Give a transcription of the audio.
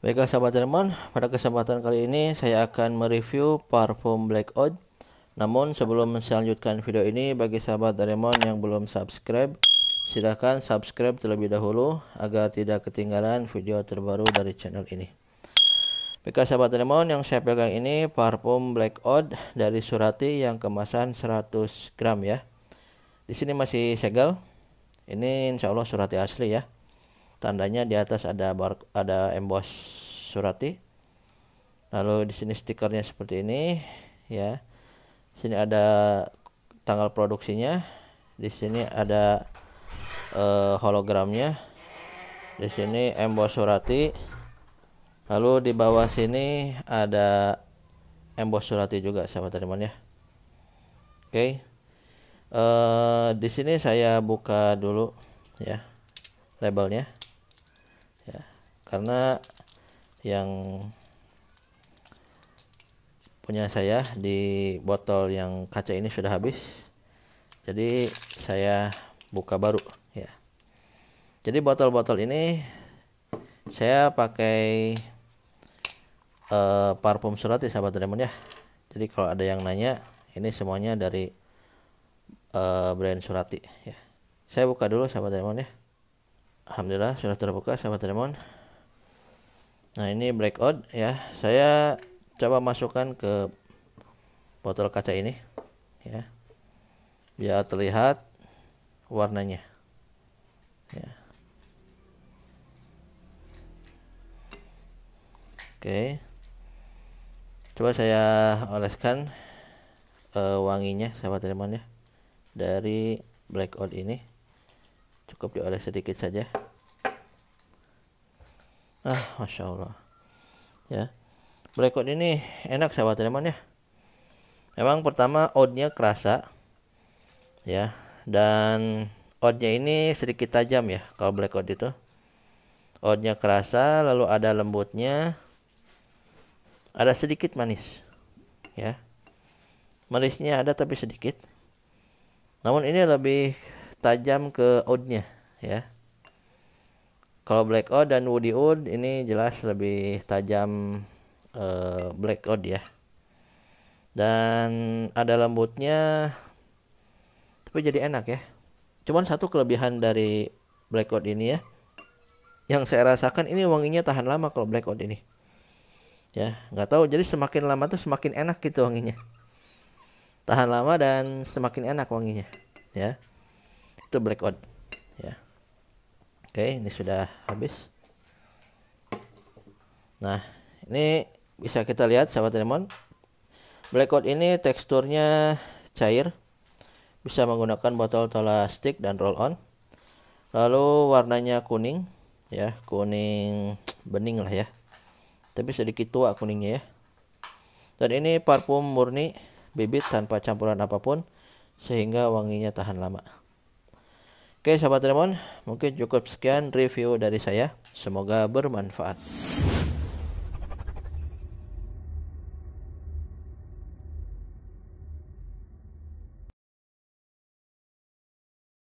Baiklah sahabat Jerman, pada kesempatan kali ini saya akan mereview parfum Black Oud. Namun sebelum melanjutkan video ini, bagi sahabat Jerman yang belum subscribe, silahkan subscribe terlebih dahulu agar tidak ketinggalan video terbaru dari channel ini. PK sahabat lemon yang saya pegang ini parfum Black odd dari Surati yang kemasan 100 gram ya. Di sini masih segel. Ini insya Allah Surati asli ya. Tandanya di atas ada bar ada emboss Surati. Lalu di sini stikernya seperti ini ya. Di sini ada tanggal produksinya. Di sini ada uh, hologramnya. Di sini emboss Surati lalu di bawah sini ada emboss surati juga sahabat teman ya oke okay. uh, eh, di sini saya buka dulu ya labelnya ya karena yang punya saya di botol yang kaca ini sudah habis jadi saya buka baru ya jadi botol-botol ini saya pakai uh, parfum surat ya sahabat Diamond ya jadi kalau ada yang nanya ini semuanya dari uh, brand surati ya saya buka dulu sahabat Diamond ya Alhamdulillah sudah terbuka sahabat Diamond nah ini blackout ya saya coba masukkan ke botol kaca ini ya biar terlihat warnanya ya oke okay coba saya oleskan uh, wanginya sahabat teman ya dari black blackout ini cukup dioles sedikit saja ah masya allah ya black blackout ini enak sahabat teman ya memang pertama oatnya kerasa ya dan oatnya ini sedikit tajam ya kalau black blackout itu oatnya kerasa lalu ada lembutnya ada sedikit manis ya manisnya ada tapi sedikit namun ini lebih tajam ke oudnya ya kalau black oud dan woody oud ini jelas lebih tajam uh, black oud ya dan ada lembutnya tapi jadi enak ya cuman satu kelebihan dari black oud ini ya yang saya rasakan ini wanginya tahan lama kalau black oud ini ya nggak tahu jadi semakin lama tuh semakin enak gitu wanginya tahan lama dan semakin enak wanginya ya itu black out. ya oke ini sudah habis nah ini bisa kita lihat sahabat lemon Black out ini teksturnya cair bisa menggunakan botol plastik dan roll on lalu warnanya kuning ya kuning bening lah ya tapi sedikit tua kuningnya ya dan ini parfum murni bibit tanpa campuran apapun sehingga wanginya tahan lama oke sahabat lemon mungkin cukup sekian review dari saya semoga bermanfaat